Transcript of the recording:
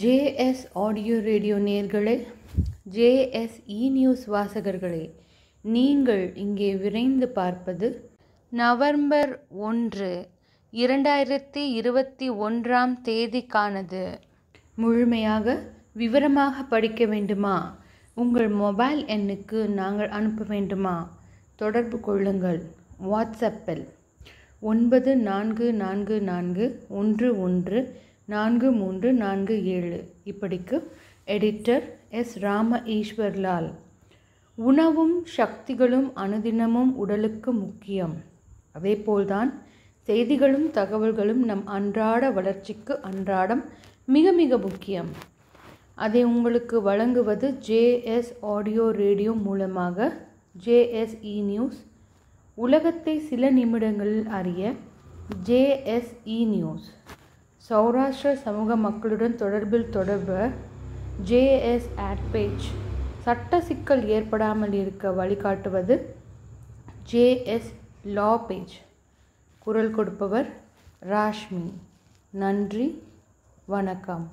JS audio radio நேர்களே JS e e news வாசகர்களே நீங்கள் இங்கே விரைந்து பார்ப்பது நவம்பர் ஒன்று இரண்டாயிரத்தி இருபத்தி ஒன்றாம் தேதிக்கானது முழுமையாக விவரமாக படிக்க வேண்டுமா உங்கள் மொபைல் எண்ணுக்கு நாங்கள் அனுப்ப வேண்டுமா தொடர்பு கொள்ளுங்கள் வாட்ஸ்அப்பில் ஒன்பது நான்கு நான்கு நான்கு ஒன்று ஒன்று நான்கு மூன்று நான்கு ஏழு இப்படிக்கு எடிட்டர் எஸ் ராம ஈஸ்வர்லால் உணவும் சக்திகளும் அனுதினமும் உடலுக்கு முக்கியம் போல்தான் செய்திகளும் தகவல்களும் நம் அன்றாட வளர்ச்சிக்கு அன்றாடம் மிக மிக முக்கியம் அதை உங்களுக்கு வழங்குவது ஜேஎஸ் ஆடியோ ரேடியோ மூலமாக ஜேஎஸ்இ நியூஸ் உலகத்தை சில நிமிடங்களில் அறிய ஜேஎஸ்இ நியூஸ் சௌராஷ்டிர சமூக மக்களுடன் தொடர்பில் தொடர்ப ஜேஎஸ் ஆட் பேஜ் சட்ட சிக்கல் ஏற்படாமல் இருக்க வழிகாட்டுவது ஜேஎஸ் லா பேஜ் குரல் கொடுப்பவர் ராஷ்மி நன்றி வணக்கம்